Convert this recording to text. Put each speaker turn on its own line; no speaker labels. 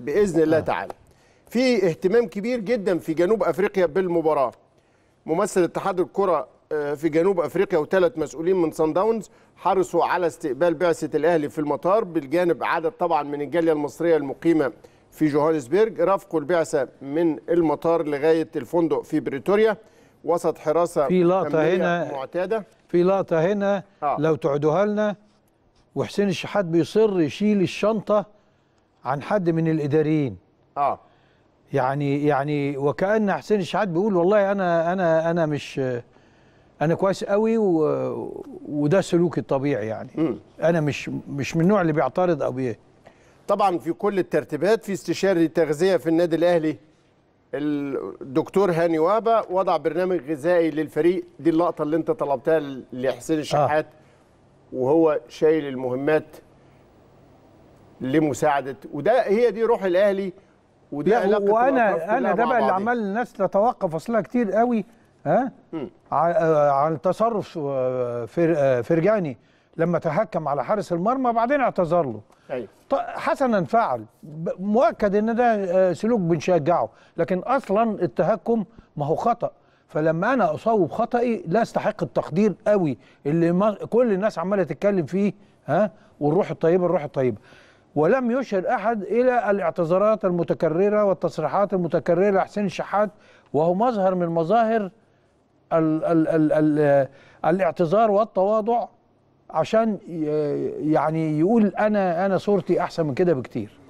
باذن الله آه. تعالى في اهتمام كبير جدا في جنوب افريقيا بالمباراه ممثل اتحاد الكره آه، في جنوب افريقيا وثلاث مسؤولين من صن داونز حرصوا على استقبال بعثه الاهلي في المطار بالجانب عدد طبعا من الجاليه المصريه المقيمه في جوهانسبرج رافقوا البعثه من المطار لغايه الفندق في بريتوريا وسط حراسه في لقطه هنا
معتاده في لقطه هنا آه. لو تعدوها لنا وحسين الشحات بيصر يشيل الشنطه عن حد من الاداريين اه يعني يعني وكان حسين الشحات بيقول والله انا انا انا مش انا كويس قوي و... وده سلوكي الطبيعي يعني م. انا مش مش من النوع اللي بيعترض او بيه طبعا في كل الترتيبات
في استشاري تغذيه في النادي الاهلي الدكتور هاني وابا وضع برنامج غذائي للفريق دي اللقطه اللي انت طلبتها لحسين آه. الشحات آه. وهو شايل المهمات لمساعده وده هي دي روح الاهلي ودي علاقه وانا انا ده بقى اللي عمال
الناس تتوقف اصلها كتير قوي ها آه، عن تصرف آه، آه، فرجاني لما تهكم على حارس المرمى بعدين اعتذر له ايوه حسنا فعل مؤكد ان ده سلوك بنشجعه لكن اصلا التهكم ما هو خطا فلما انا اصوب خطأي لا استحق التقدير قوي اللي ما كل الناس عماله تتكلم فيه ها والروح الطيبه الروح الطيبه ولم يشر أحد إلى الاعتذارات المتكررة والتصريحات المتكررة لحسين الشحات وهو مظهر من مظاهر الـ الـ الـ الـ الاعتذار والتواضع عشان يعني يقول أنا أنا صورتي أحسن من كده بكتير